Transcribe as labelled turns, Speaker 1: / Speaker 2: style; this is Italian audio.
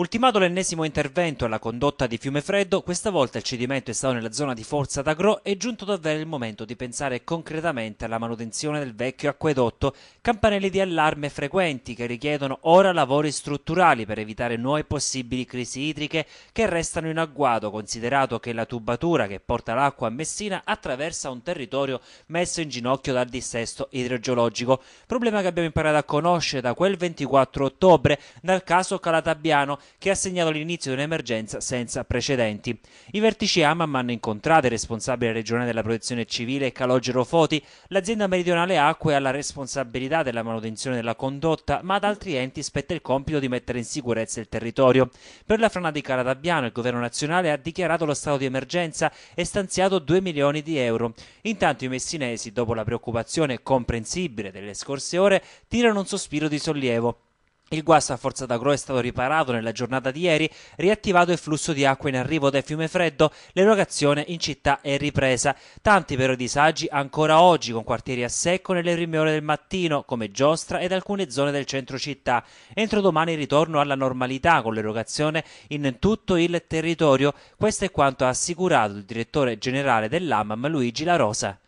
Speaker 1: Ultimato l'ennesimo intervento alla condotta di Fiumefreddo, questa volta il cedimento è stato nella zona di Forza d'Agro, è giunto davvero il momento di pensare concretamente alla manutenzione del vecchio acquedotto, campanelli di allarme frequenti che richiedono ora lavori strutturali per evitare nuove possibili crisi idriche che restano in agguato, considerato che la tubatura che porta l'acqua a Messina attraversa un territorio messo in ginocchio dal dissesto idrogeologico, problema che abbiamo imparato a conoscere da quel 24 ottobre nel caso Calatabiano che ha segnato l'inizio di un'emergenza senza precedenti. I vertici AMAM hanno incontrato il responsabile regionale della protezione civile Calogero Foti, l'azienda meridionale Acque ha la responsabilità della manutenzione della condotta, ma ad altri enti spetta il compito di mettere in sicurezza il territorio. Per la frana di Calatabiano il governo nazionale ha dichiarato lo stato di emergenza e stanziato 2 milioni di euro. Intanto i messinesi, dopo la preoccupazione comprensibile delle scorse ore, tirano un sospiro di sollievo. Il guasto a Forza d'Agro è stato riparato nella giornata di ieri, riattivato il flusso di acqua in arrivo dal fiume Freddo, l'erogazione in città è ripresa. Tanti però disagi ancora oggi con quartieri a secco nelle prime ore del mattino, come Giostra ed alcune zone del centro città. Entro domani ritorno alla normalità con l'erogazione in tutto il territorio. Questo è quanto ha assicurato il direttore generale dell'AMAM Luigi La Rosa.